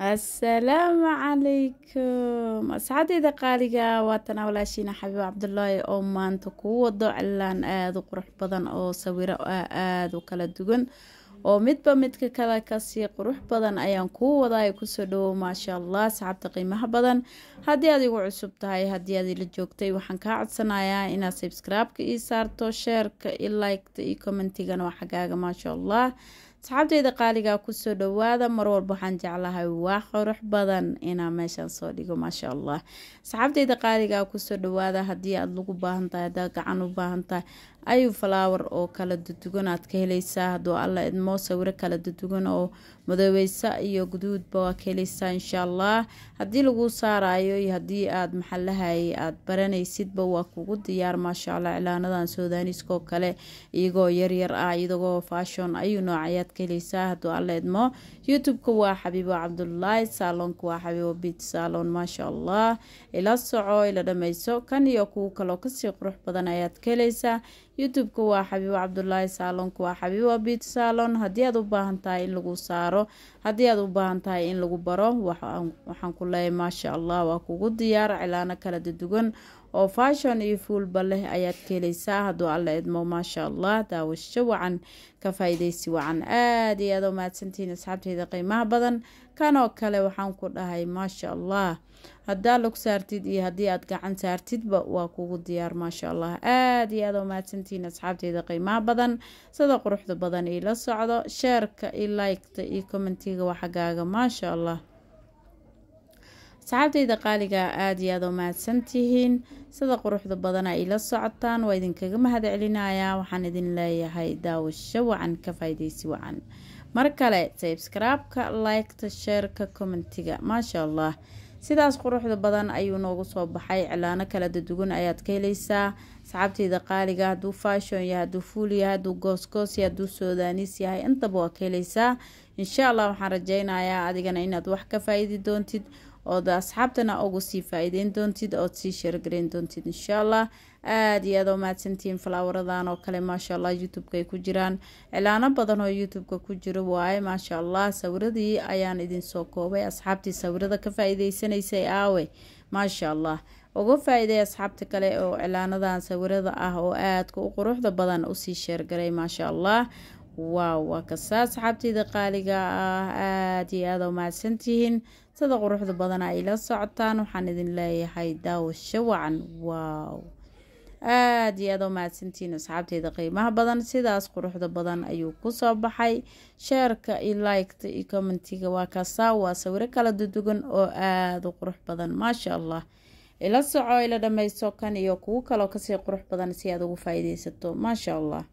assalaamu calaykum asxaabteyda qaaliga waatana walaashiina xabiib cabdulaahi oo maanta kuu wado cillaan aada u qurux badan oo sawiro ah aada u kala dugan oo midba midka kale kasii qurux badan ayaan kuu wadaay kusoo dhawow maasha allah sacabta qiimaha badan haddii aad igu cusub tahay haddii aad ila joogtay waxaan kaa codsanayaa inaad subscribe-ka ii saarto sheerka iyo like iyo commentigana waa xagaaga maasha allah saxaabteyda qaaligaa kusoo dhawaada mar walba waxaan jeclahay waa qurux badan inaan meeshaan soo dhigo maasha allah saxaabteyda qaaligaa kusoo dhawaada haddii aada lagu baahantahay hadaad gacan u baahantahay ayuu falaawar oo kala dudugan aad ka helaysaa hadduu alla idmoo sawiro kala dudugan oo madoobeysa iyo guduudba waa ka helaysaa insha allah haddii laguu saaraayo iyo haddii aad maxalahay aad baranaysidba waa kugu diyaar maasha allah cilaanadan sodaaniskoo kale iyagoo yaryar ah iyagoo fashon ayuu noocayaad ka helaysaa hadduu alla idmo youtube-ka waa xabiibo cabdulaahi saaloonka waa xabiibo biit saaloon maasha allah ila soco ila dhamayso kan iyo kuwo kaloo kasii qurux badan ayaad ka helaysaa youtube-ka waa xabiibo cabdulaahi saaloonku waa xabiibo biit saaloon haddii aad u baahan tahay in lagu saaro haddii aad u baahan tahay in lagu baro waxaan ku leeyahay maasha allah waa kugu diyaar cilaano kala dudugan oo fashon iyo fuulba leh ayaad ka helaysaa hadduu alla idmo maasha allah daawasho wacan ka faa wacan aad iyo aada u mahadsantihiin asxaabteyda qiimaha badan oo kale waxaan ku dhahay maasha allah haddaa log saartid iyo haddii aad gacan saartidba waa kugu diyaar maasha allah aada iyo aad oo mahadsantihiin asxaabteeda qiimaha badan sida quruxda badan la socdo sheerka iyo laykta iyo commentiga waxagaaga maasha allah asxaabtayda qaaliga aada iyo aada u tihiin sida quruxda badan ay socotaan waa idinkaga mahad waxaan idin leeyahay daawasho wacan ka faa'iidaysi wacan mar kale sabskraibka liketa sheerka kommentiga maashaa allah sidaas quruxda badan ayuu noogu soo baxay cilaano kala daduwan ayaad ka helaysaa asxaabteyda qaaliga hadduu fashon yahay hadduu fuul yahay hadduu goosgoos yahay hadduu soodaanis yahay intaba waa ka helaysaa insha allah waxaan rajeynayaa adigana inaad wax ka faa doontid ood asxaabtana ugu sii faa doontid ood sii sheergarayn doontid insha allah aada iyo aada u mahadsantihiin falaawaradan oo kale maasha allah youtube-ka ay ku jiraan cilaano badan oo youtube-ka ku jiro waaye maasha allah sawiradii ayaan idinsoo koobay asxaabtii sawirada ka faa-iideysanaysay aawe maasha allah uga faa asxaabta kale oo cilaanadan sawirada ah oo aadka u quruxda badan usii sheergaray maasha allah waaw waa kasaa saxaabteyda qaaliga ah aada iyo aada umahadsantihiin sida quruxda badan ay ila socotaan waxaan idin leeyahay daawasho wacan waaw aada iyo aada umahadsantihiin asxaabteyda qiimaha badan sidaas quruxda badan ayuu kusoo baxay sheerka io liketa iyo commentiga waa kasaa waa sawiro kala dudugan oo aada u qurux badan maasha allah ila soco ila dhameysto kan iyo kuwo kaloo kasii qurux badan si aad ugu faa-ideysato maasha allah